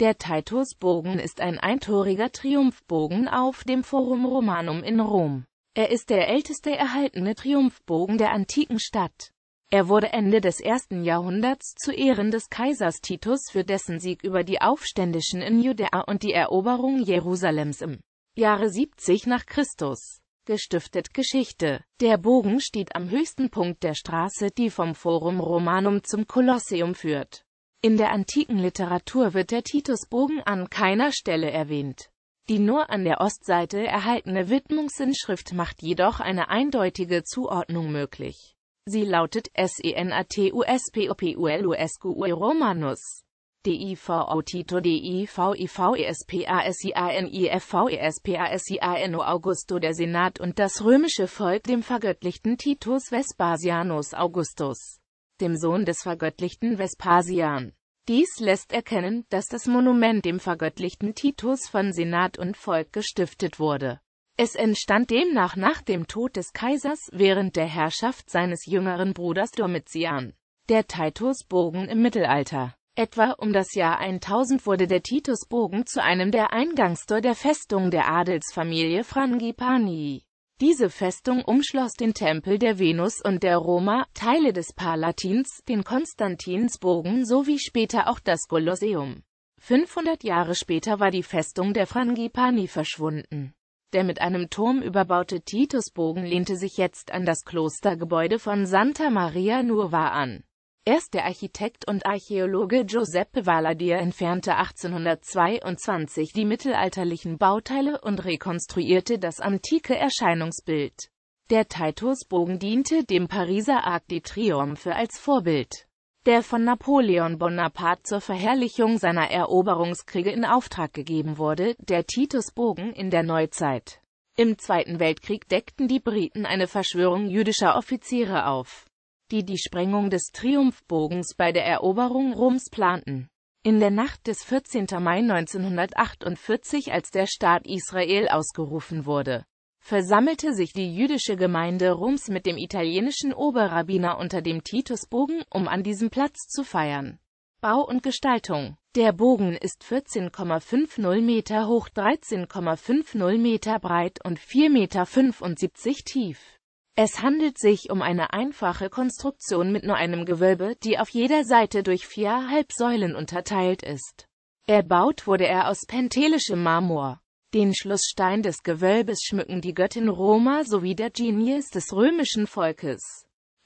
Der Titusbogen ist ein eintoriger Triumphbogen auf dem Forum Romanum in Rom. Er ist der älteste erhaltene Triumphbogen der antiken Stadt. Er wurde Ende des ersten Jahrhunderts zu Ehren des Kaisers Titus für dessen Sieg über die Aufständischen in Judäa und die Eroberung Jerusalems im Jahre 70 nach Christus gestiftet Geschichte. Der Bogen steht am höchsten Punkt der Straße, die vom Forum Romanum zum Kolosseum führt. In der antiken Literatur wird der Titusbogen an keiner Stelle erwähnt. Die nur an der Ostseite erhaltene Widmungsinschrift macht jedoch eine eindeutige Zuordnung möglich. Sie lautet SENATUSPOPULUSQUE e Romanus. DIVO Tito DIVIVESPASIANIFVESPASIANO e Augusto der Senat und das römische Volk dem vergöttlichten Titus Vespasianus Augustus dem Sohn des vergöttlichten Vespasian. Dies lässt erkennen, dass das Monument dem vergöttlichten Titus von Senat und Volk gestiftet wurde. Es entstand demnach nach dem Tod des Kaisers während der Herrschaft seines jüngeren Bruders Domitian. Der Titusbogen im Mittelalter. Etwa um das Jahr 1000 wurde der Titusbogen zu einem der Eingangstor der Festung der Adelsfamilie Frangipani. Diese Festung umschloss den Tempel der Venus und der Roma, Teile des Palatins, den Konstantinsbogen sowie später auch das Kolosseum. 500 Jahre später war die Festung der Frangipani verschwunden. Der mit einem Turm überbaute Titusbogen lehnte sich jetzt an das Klostergebäude von Santa Maria Nuova an. Erst der Architekt und Archäologe Giuseppe Valadier entfernte 1822 die mittelalterlichen Bauteile und rekonstruierte das antike Erscheinungsbild. Der Titusbogen diente dem Pariser Arc de Triomphe als Vorbild, der von Napoleon Bonaparte zur Verherrlichung seiner Eroberungskriege in Auftrag gegeben wurde, der Titusbogen in der Neuzeit. Im Zweiten Weltkrieg deckten die Briten eine Verschwörung jüdischer Offiziere auf die die Sprengung des Triumphbogens bei der Eroberung Roms planten. In der Nacht des 14. Mai 1948, als der Staat Israel ausgerufen wurde, versammelte sich die jüdische Gemeinde Roms mit dem italienischen Oberrabbiner unter dem Titusbogen, um an diesem Platz zu feiern. Bau und Gestaltung Der Bogen ist 14,50 Meter hoch, 13,50 Meter breit und 4,75 Meter tief. Es handelt sich um eine einfache Konstruktion mit nur einem Gewölbe, die auf jeder Seite durch vier Halbsäulen unterteilt ist. Erbaut wurde er aus pentelischem Marmor. Den Schlussstein des Gewölbes schmücken die Göttin Roma sowie der Genius des römischen Volkes.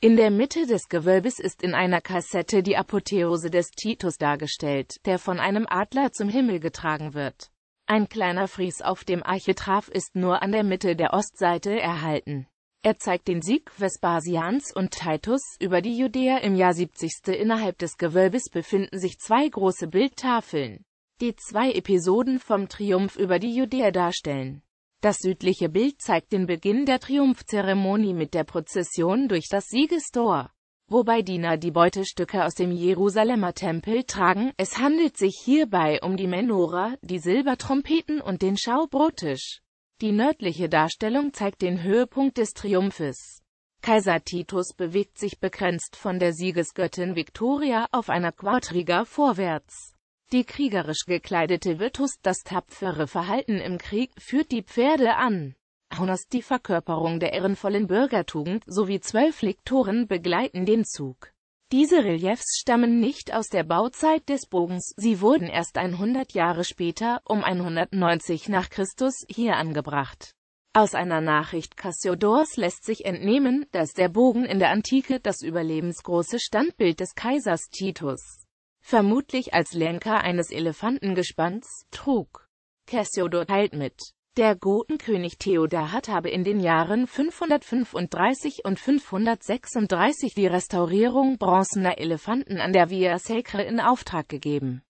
In der Mitte des Gewölbes ist in einer Kassette die Apotheose des Titus dargestellt, der von einem Adler zum Himmel getragen wird. Ein kleiner Fries auf dem Architrav ist nur an der Mitte der Ostseite erhalten. Er zeigt den Sieg Vespasians und Titus über die Judäa im Jahr 70. Innerhalb des Gewölbes befinden sich zwei große Bildtafeln, die zwei Episoden vom Triumph über die Judäa darstellen. Das südliche Bild zeigt den Beginn der Triumphzeremonie mit der Prozession durch das Siegestor, wobei Diener die Beutestücke aus dem Jerusalemer Tempel tragen. Es handelt sich hierbei um die Menora, die Silbertrompeten und den Schaubrottisch. Die nördliche Darstellung zeigt den Höhepunkt des Triumphes. Kaiser Titus bewegt sich begrenzt von der Siegesgöttin Victoria auf einer Quadriga vorwärts. Die kriegerisch gekleidete Virtus, das tapfere Verhalten im Krieg, führt die Pferde an. Honors die Verkörperung der ehrenvollen Bürgertugend sowie zwölf Liktoren begleiten den Zug. Diese Reliefs stammen nicht aus der Bauzeit des Bogens, sie wurden erst 100 Jahre später, um 190 nach Christus, hier angebracht. Aus einer Nachricht Cassiodors lässt sich entnehmen, dass der Bogen in der Antike das überlebensgroße Standbild des Kaisers Titus, vermutlich als Lenker eines Elefantengespanns, trug. Cassiodor teilt mit, der Gotenkönig Theodahad habe in den Jahren 535 und 536 die Restaurierung bronzener Elefanten an der Via Sacra in Auftrag gegeben